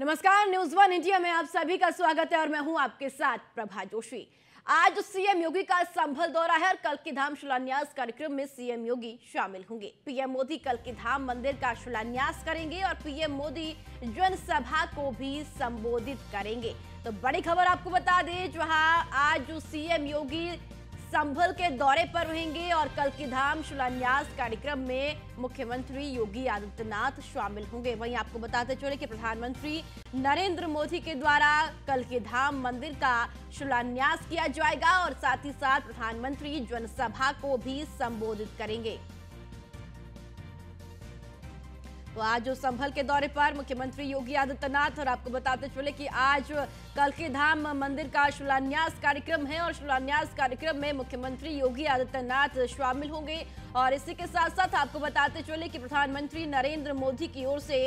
नमस्कार news one India में आप सभी का स्वागत है और मैं हूं आपके साथ प्रभा जोशी आज सीएम योगी का संभल दौरा है और कल की धाम शिलान्यास कार्यक्रम में सीएम योगी शामिल होंगे पीएम मोदी कल की धाम मंदिर का शिलान्यास करेंगे और पीएम मोदी जनसभा को भी संबोधित करेंगे तो बड़ी खबर आपको बता दें जहां आज जो सीएम योगी संभल के दौरे पर रहेंगे और कल की धाम शिलान्यास कार्यक्रम में मुख्यमंत्री योगी आदित्यनाथ शामिल होंगे वहीं आपको बताते चले कि प्रधानमंत्री नरेंद्र मोदी के द्वारा कल के धाम मंदिर का शिलान्यास किया जाएगा और साथ ही साथ प्रधानमंत्री जनसभा को भी संबोधित करेंगे तो आज जो संभल के दौरे पर मुख्यमंत्री योगी आदित्यनाथ और आपको बताते चले कि आज कल के धाम मंदिर का शिलान्यास कार्यक्रम है और शिलान्यास कार्यक्रम में मुख्यमंत्री योगी आदित्यनाथ शामिल होंगे और इसी के साथ साथ आपको बताते चले कि प्रधानमंत्री नरेंद्र मोदी की ओर से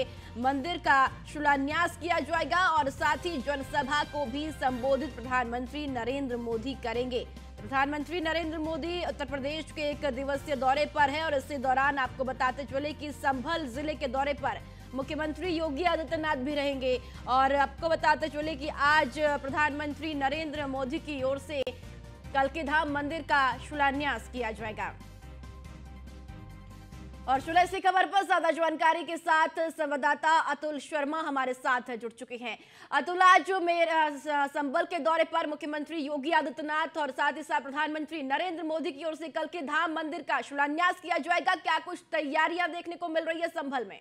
मंदिर का शिलान्यास किया जाएगा और साथ ही जनसभा को भी संबोधित प्रधानमंत्री नरेंद्र मोदी करेंगे प्रधानमंत्री नरेंद्र मोदी उत्तर प्रदेश के एक दिवसीय दौरे पर है और इसी दौरान आपको बताते चले कि संभल जिले के दौरे पर मुख्यमंत्री योगी आदित्यनाथ भी रहेंगे और आपको बताते चले कि आज प्रधानमंत्री नरेंद्र मोदी की ओर से धाम मंदिर का शिलान्यास किया जाएगा और चुना इसी खबर पर ज्यादा जानकारी के साथ संवाददाता अतुल शर्मा हमारे साथ जुड़ चुके हैं अतुल आज मेरे संबल के दौरे पर मुख्यमंत्री योगी आदित्यनाथ और साथ ही साथ प्रधानमंत्री नरेंद्र मोदी की ओर से कल के धाम मंदिर का शिलान्यास किया जाएगा क्या कुछ तैयारियां देखने को मिल रही है संभल में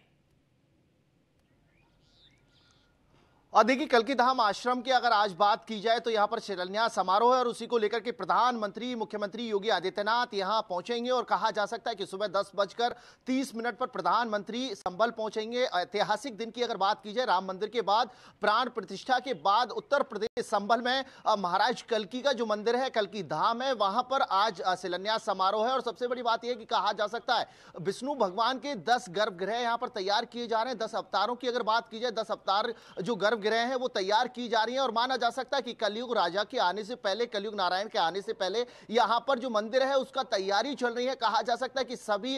और देखिए कल की धाम आश्रम की अगर आज बात की जाए तो यहाँ पर शिलान्यास समारोह है और उसी को लेकर के प्रधानमंत्री मुख्यमंत्री योगी आदित्यनाथ यहाँ पहुंचेंगे और कहा जा सकता है कि सुबह दस बजकर तीस मिनट पर प्रधानमंत्री संबल पहुंचेंगे ऐतिहासिक दिन की अगर बात की जाए राम मंदिर के बाद प्राण प्रतिष्ठा के बाद उत्तर प्रदेश संबल में महाराज कलकी का जो मंदिर है कलकी धाम है वहां पर आज शिलान्यास समारोह है और सबसे बड़ी बात यह कि कहा जा सकता है विष्णु भगवान के दस गर्भगृह यहाँ पर तैयार किए जा रहे हैं दस अवतारों की अगर बात की जाए दस अवतार जो गर्भ ग्रह हैं वो तैयार की जा रही हैं और माना जा सकता है कि कलयुग राजा के आने से पहले कलयुग नारायण के आने से पहले यहाँ पर जो मंदिर है उसका तैयारी चल रही है कहा जा सकता है कि सभी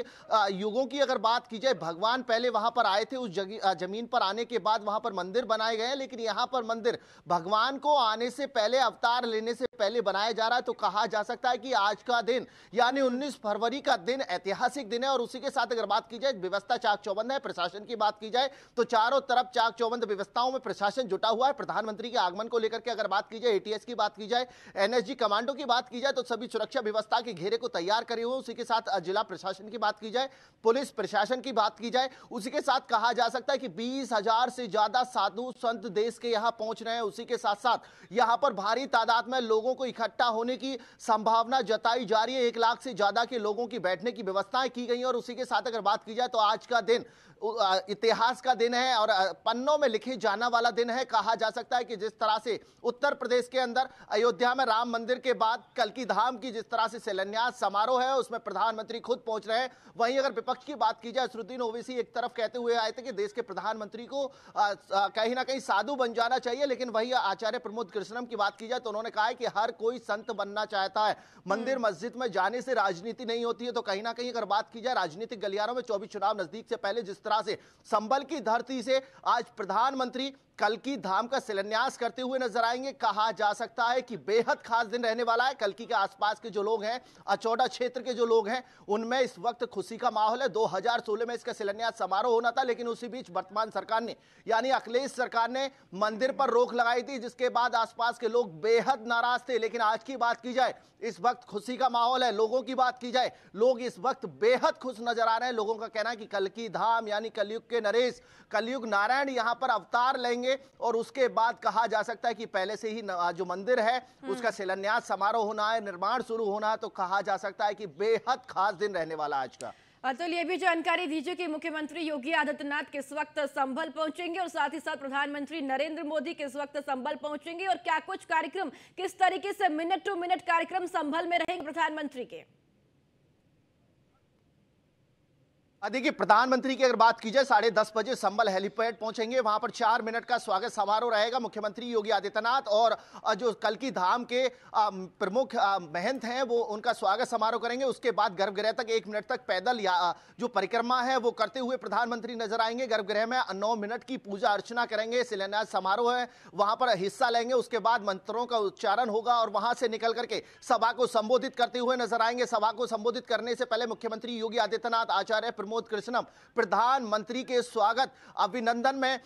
युगों की अगर बात की जाए भगवान पहले वहाँ पर आए थे उस जमीन पर आने के बाद वहाँ पर मंदिर बनाए गए हैं लेकिन यहाँ पर मंदिर भगवान को आने से पहले अवतार लेने से पहले बनाया जा रहा है तो कहा जा सकता है कि आज का दिन यानी उन्नीस फरवरी का दिन ऐतिहासिक दिन है और उसी के साथ अगर बात की जाए व्यवस्था चाक चौबंद है प्रशासन की बात की जाए तो चारों तरफ चाक चौबंद व्यवस्थाओं में प्रशासन प्रशासन जुटा हुआ है प्रधानमंत्री के आगमन को लेकर के अगर बात की जाए एटीएस की बात की जाए एनएसजी कमांडो की बात की जाए तो सभी सुरक्षा व्यवस्था के घेरे को तैयार करे हुए उसी के साथ जिला प्रशासन की बात की जाए पुलिस प्रशासन की बात की जाए उसी के साथ कहा जा सकता है कि बीस से ज्यादा साधु संत देश के यहाँ पहुंच रहे हैं उसी के साथ साथ यहाँ पर भारी तादाद में लोगों को इकट्ठा होने की संभावना जताई जा रही है एक लाख से ज्यादा के लोगों की बैठने की व्यवस्थाएं की गई और उसी के साथ अगर बात की जाए तो आज का दिन इतिहास का दिन है और पन्नों में लिखे जाना वाला दिन है कहा जा सकता है कि जिस तरह से उत्तर प्रदेश के अंदर अयोध्या में राम मंदिर के बाद कल की धाम की जिस तरह से शिलान्यास समारोह है उसमें प्रधानमंत्री खुद पहुंच रहे हैं वहीं अगर विपक्ष की बात की जाए श्रुद्दीन ओवैसी एक तरफ कहते हुए आए थे कि देश के प्रधानमंत्री को कहीं ना कहीं साधु बन जाना चाहिए लेकिन वही आचार्य प्रमोद कृष्णम की बात की जाए तो उन्होंने कहा है कि हर कोई संत बनना चाहता है मंदिर हम्म। मस्जिद में जाने से राजनीति नहीं होती है तो कहीं ना कहीं अगर बात की जाए राजनीतिक गलियारों में चौबीस चुनाव नजदीक से पहले जिस तरह से संबल की धरती से आज प्रधानमंत्री कल की धाम का शिलान्यास करते हुए नजर आएंगे कहा जा सकता है कि बेहद खास दिन रहने वाला है कलकी के आसपास के जो लोग हैं अचौड़ा क्षेत्र के जो लोग हैं उनमें इस वक्त खुशी का माहौल है 2016 में इसका शिलान्यास समारोह होना था लेकिन उसी बीच वर्तमान सरकार ने यानी अखिलेश सरकार ने मंदिर पर रोक लगाई थी जिसके बाद आसपास के लोग बेहद नाराज थे लेकिन आज की बात की जाए इस वक्त खुशी का माहौल है लोगों की बात की जाए लोग इस वक्त बेहद खुश नजर आ रहे हैं लोगों का कहना है कि कल धाम यानी कलयुग के नरेश कलयुग नारायण यहां पर अवतार लेंगे करेंगे और उसके बाद कहा जा सकता है कि पहले से ही जो मंदिर है उसका शिलान्यास समारोह होना है निर्माण शुरू होना है तो कहा जा सकता है कि बेहद खास दिन रहने वाला आज का अतुल तो ये भी जानकारी दीजिए कि मुख्यमंत्री योगी आदित्यनाथ किस वक्त संभल पहुंचेंगे और साथ ही साथ प्रधानमंत्री नरेंद्र मोदी किस वक्त संभल पहुंचेंगे और क्या कुछ कार्यक्रम किस तरीके से मिनट टू मिनट कार्यक्रम संभल में रहेंगे प्रधानमंत्री के देखिए प्रधानमंत्री की अगर बात की जाए साढ़े दस बजे संबल हेलीपैड पहुंचेंगे वहां पर चार मिनट का स्वागत समारोह रहेगा मुख्यमंत्री योगी आदित्यनाथ और जो कल की धाम के प्रमुख महंत हैं वो उनका स्वागत समारोह करेंगे उसके बाद गर्भगृह तक एक मिनट तक पैदल या जो परिक्रमा है वो करते हुए प्रधानमंत्री नजर आएंगे गर्भगृह में नौ मिनट की पूजा अर्चना करेंगे शिलान्यास समारोह है वहां पर हिस्सा लेंगे उसके बाद मंत्रों का उच्चारण होगा और वहां से निकल करके सभा को संबोधित करते हुए नजर आएंगे सभा को संबोधित करने से पहले मुख्यमंत्री योगी आदित्यनाथ आचार्य प्रमोद कृष्णम प्रधानमंत्री के स्वागत अभिनंदन में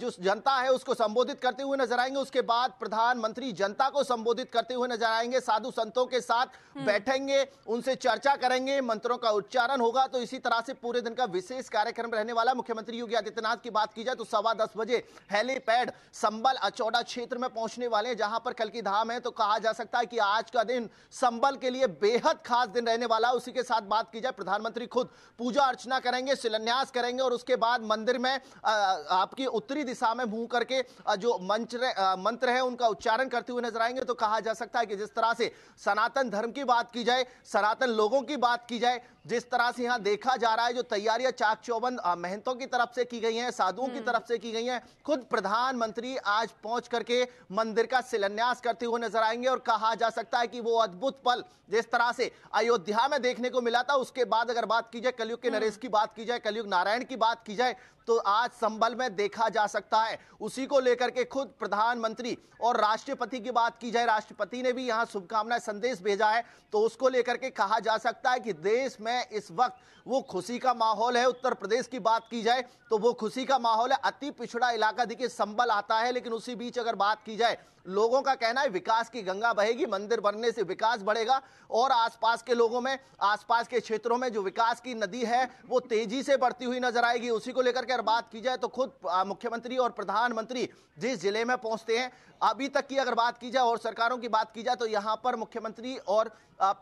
जो जनता है उसको संबोधित करते हुए नजर आएंगे उसके बाद प्रधानमंत्री जनता को संबोधित करते हुए नजर आएंगे साधु संतों के साथ हम्म। बैठेंगे उनसे चर्चा करेंगे मंत्रों का उच्चारण होगा तो इसी तरह से पूरे दिन का विशेष कार्यक्रम रहने वाला मुख्यमंत्री योगी आदित्यनाथ की बात की जाए तो सवा दस बजे हेलीपैड संबल अचौड़ा क्षेत्र में पहुंचने वाले हैं जहां पर कल की धाम है तो कहा जा सकता है कि आज का दिन संबल के लिए बेहद खास दिन रहने वाला उसी के साथ बात की जाए प्रधानमंत्री खुद पूजा पूजा अर्चना करेंगे शिलान्यास करेंगे और उसके बाद मंदिर में आपकी उत्तरी दिशा में मुंह करके जो मंत्र मंत्र है उनका उच्चारण करते हुए नजर आएंगे तो कहा जा सकता है कि जिस तरह से सनातन धर्म की बात की जाए सनातन लोगों की बात की जाए जिस तरह से यहाँ देखा जा रहा है जो तैयारियां चाक चौबंद महंतों की तरफ से की गई हैं साधुओं की हम्म। तरफ से की गई हैं खुद प्रधानमंत्री आज पहुंच करके मंदिर का शिलान्यास करते हुए नजर आएंगे और कहा जा सकता है कि वो अद्भुत पल जिस तरह से अयोध्या में देखने को मिला था उसके बाद अगर बात की जाए कलयुग के हम्म। नरेश की बात की जाए कलयुग नारायण की बात की जाए तो आज संबल में देखा जा सकता है उसी को लेकर के खुद प्रधानमंत्री और राष्ट्रपति की बात की जाए राष्ट्रपति ने भी यहां शुभकामना संदेश भेजा है तो उसको लेकर के कहा जा सकता है कि देश में इस वक्त वो खुशी का माहौल है उत्तर प्रदेश की बात की जाए तो वो खुशी का माहौल है अति पिछड़ा इलाका देखिए संबल आता है लेकिन उसी बीच अगर बात की जाए लोगों का कहना है विकास की गंगा बहेगी मंदिर बनने से विकास बढ़ेगा और आसपास के लोगों में आसपास के क्षेत्रों में जो विकास की नदी है है वो तेजी से बढ़ती हुई नजर आएगी उसी को लेकर अगर बात की जाए तो खुद मुख्यमंत्री और प्रधानमंत्री जिस जिले में पहुंचते हैं अभी तक की अगर बात की जाए और सरकारों की बात की जाए तो यहां पर मुख्यमंत्री और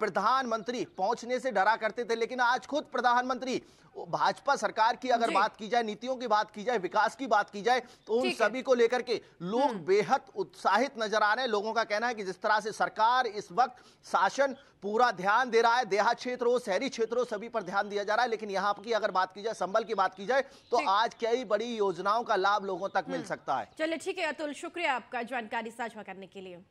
प्रधानमंत्री पहुंचने से डरा करते थे लेकिन आज खुद प्रधानमंत्री भाजपा सरकार की अगर बात की जाए नीतियों की बात की जाए विकास की बात की जाए तो उन सभी को लेकर के लोग हम्म। बेहद उत्साहित नजर आ रहे हैं लोगों का कहना है कि जिस तरह से सरकार इस वक्त शासन पूरा ध्यान दे रहा है देहा हो शहरी क्षेत्र हो सभी पर ध्यान दिया जा रहा है लेकिन यहाँ की अगर बात की जाए संबल की बात की जाए तो आज कई बड़ी योजनाओं का लाभ लोगों तक मिल हम्म। सकता है चलिए ठीक है अतुल शुक्रिया आपका जानकारी साझा करने के लिए